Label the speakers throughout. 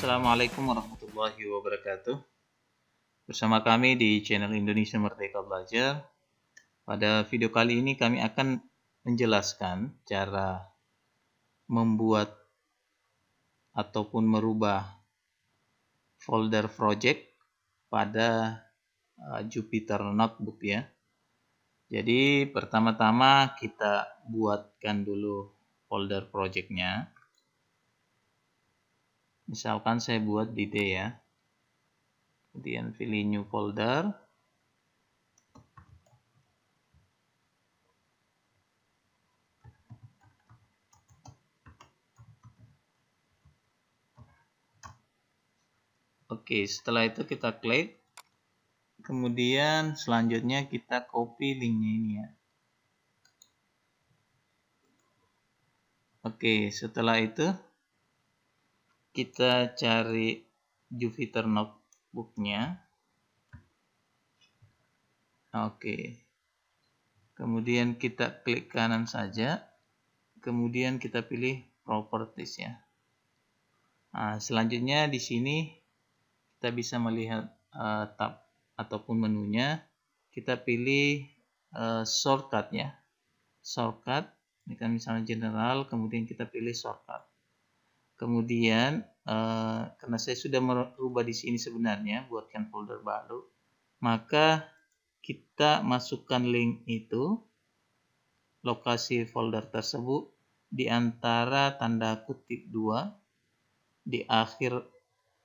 Speaker 1: Assalamualaikum warahmatullahi wabarakatuh. Bersama kami di channel Indonesia Merdeka Belajar. Pada video kali ini kami akan menjelaskan cara membuat ataupun merubah folder project pada uh, Jupyter Notebook ya. Jadi pertama-tama kita buatkan dulu folder projectnya misalkan saya buat di D ya kemudian pilih new folder Oke, setelah itu kita klik. Kemudian selanjutnya kita copy linknya ini ya. Oke, setelah itu kita cari Jupiter Notebooknya oke kemudian kita klik kanan saja kemudian kita pilih properties ya nah, selanjutnya di sini kita bisa melihat uh, tab ataupun menunya kita pilih uh, shortcut ya shortcut ini kan misalnya general kemudian kita pilih shortcut kemudian eh, karena saya sudah merubah di sini sebenarnya buatkan folder baru maka kita masukkan link itu lokasi folder tersebut di antara tanda kutip 2 di akhir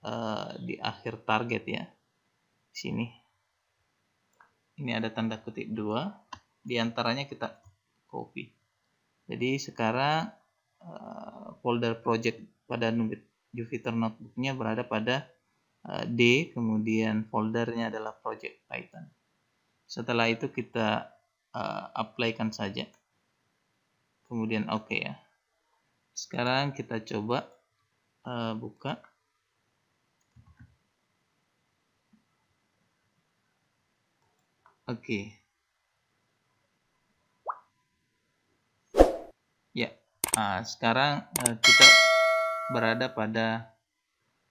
Speaker 1: eh, di akhir target ya sini ini ada tanda kutip 2 di antaranya kita copy jadi sekarang Eh, folder project pada Jupyter Notebooknya berada pada eh, D, kemudian foldernya adalah project Python. Setelah itu kita uh, applykan saja. Kemudian oke okay ya. Sekarang kita coba uh, buka. Oke, okay. Nah, sekarang uh, kita berada pada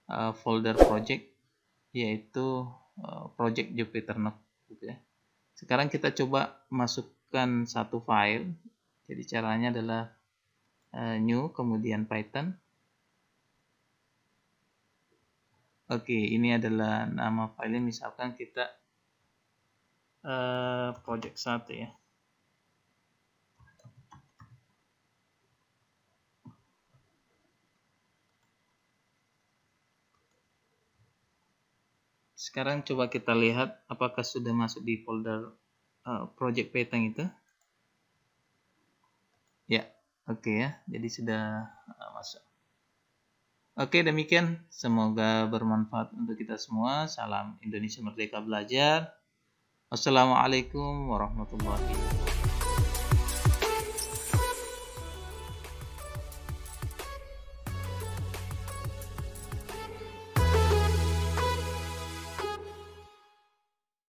Speaker 1: uh, folder project yaitu uh, project Jupiter Note gitu ya. Sekarang kita coba masukkan satu file. Jadi caranya adalah uh, new kemudian Python. Oke, ini adalah nama file misalkan kita uh, project 1 ya. Sekarang coba kita lihat apakah sudah masuk di folder uh, project petang itu. Ya, oke okay ya. Jadi sudah uh, masuk. Oke, okay, demikian. Semoga bermanfaat untuk kita semua. Salam Indonesia Merdeka Belajar. Assalamualaikum warahmatullahi wabarakatuh.